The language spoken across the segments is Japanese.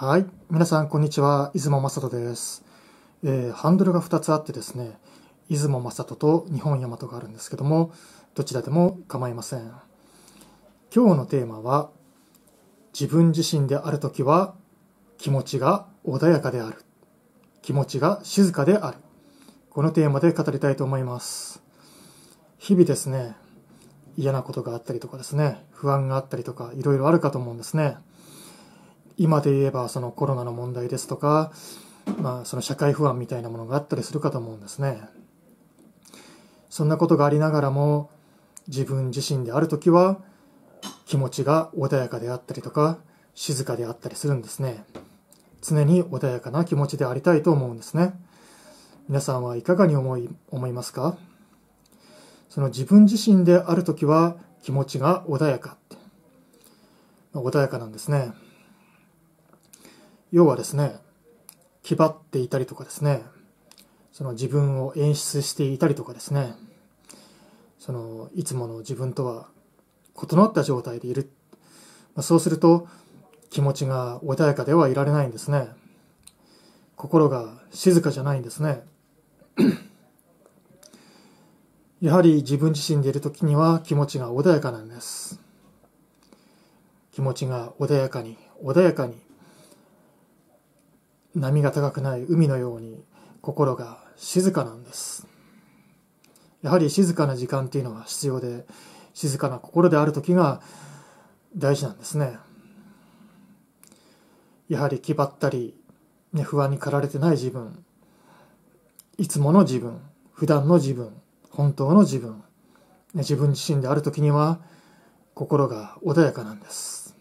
はい。皆さん、こんにちは。出雲正人です、えー、ハンドルが2つあってですね、出雲正人と日本大和があるんですけども、どちらでも構いません。今日のテーマは、自分自身である時は気持ちが穏やかである。気持ちが静かである。このテーマで語りたいと思います。日々ですね、嫌なことがあったりとかですね、不安があったりとか、いろいろあるかと思うんですね。今で言えばそのコロナの問題ですとか、まあ、その社会不安みたいなものがあったりするかと思うんですね。そんなことがありながらも自分自身である時は気持ちが穏やかであったりとか静かであったりするんですね。常に穏やかな気持ちでありたいと思うんですね。皆さんはいかがに思い思いますかその自分自身である時は気持ちが穏やかって、穏やかなんですね。要はですね、気張っていたりとかですね、その自分を演出していたりとかですね、そのいつもの自分とは異なった状態でいる。まあ、そうすると気持ちが穏やかではいられないんですね。心が静かじゃないんですね。やはり自分自身でいる時には気持ちが穏やかなんです。気持ちが穏やかに、穏やかに、波が高くない海のように心が静かなんですやはり静かな時間っていうのは必要で静かな心である時が大事なんですねやはり気張ったり、ね、不安に駆られてない自分いつもの自分普段の自分本当の自分、ね、自分自身である時には心が穏やかなんです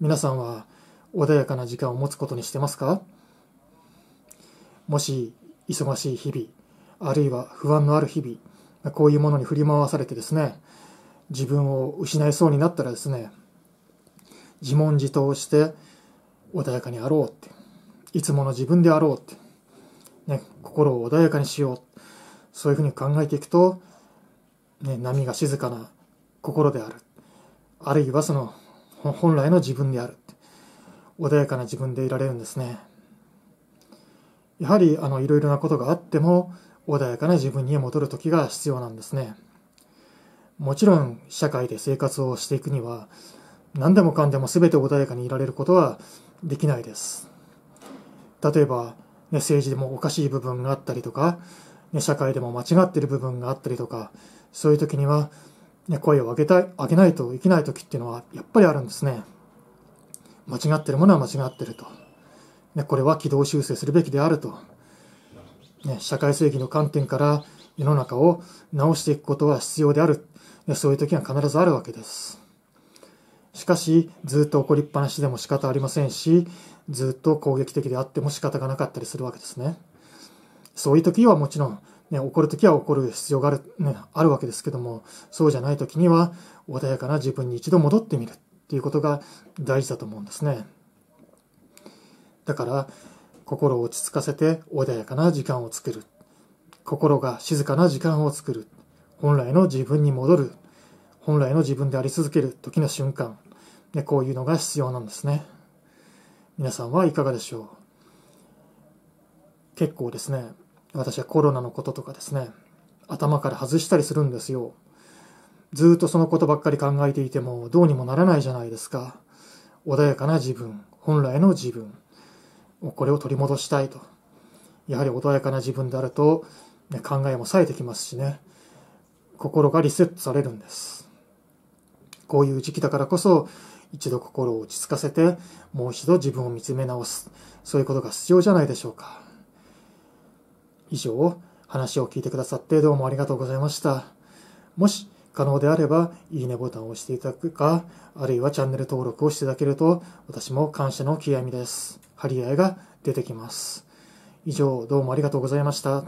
皆さんは穏やかな時間を持つことにしてますかもし忙しい日々あるいは不安のある日々こういうものに振り回されてですね自分を失いそうになったらですね自問自答して穏やかにあろうっていつもの自分であろうって、ね、心を穏やかにしようそういうふうに考えていくと、ね、波が静かな心であるあるいはその本来の自分であるって穏やかな自分でいられるんですね。やはり、あの、いろいろなことがあっても、穏やかな自分に戻る時が必要なんですね。もちろん、社会で生活をしていくには、何でもかんでも全て穏やかにいられることはできないです。例えば、ね、政治でもおかしい部分があったりとか、ね、社会でも間違ってる部分があったりとか、そういう時には、ね、声を上げたい、上げないといけない時っていうのはやっぱりあるんですね。間違ってるものは間違ってると。ね、これは軌道修正するべきであると。ね、社会正義の観点から世の中を直していくことは必要である。ね、そういう時が必ずあるわけです。しかし、ずっと怒りっぱなしでも仕方ありませんし、ずっと攻撃的であっても仕方がなかったりするわけですね。そういう時はもちろん、ね、怒る時は怒る必要がある、ね、あるわけですけども、そうじゃない時には、穏やかな自分に一度戻ってみる。っていうことが大事だと思うんですね。だから心を落ち着かせて穏やかな時間を作る。心が静かな時間を作る。本来の自分に戻る。本来の自分であり続ける時の瞬間。ね、こういうのが必要なんですね。皆さんはいかがでしょう結構ですね、私はコロナのこととかですね、頭から外したりするんですよ。ずっとそのことばっかり考えていてもどうにもならないじゃないですか。穏やかな自分、本来の自分。これを取り戻したいと。やはり穏やかな自分であると、ね、考えも冴えてきますしね。心がリセットされるんです。こういう時期だからこそ、一度心を落ち着かせて、もう一度自分を見つめ直す。そういうことが必要じゃないでしょうか。以上、話を聞いてくださってどうもありがとうございました。もし、可能であれば、いいねボタンを押していただくか、あるいはチャンネル登録をしていただけると、私も感謝の極みです。張り合いが出てきます。以上、どうもありがとうございました。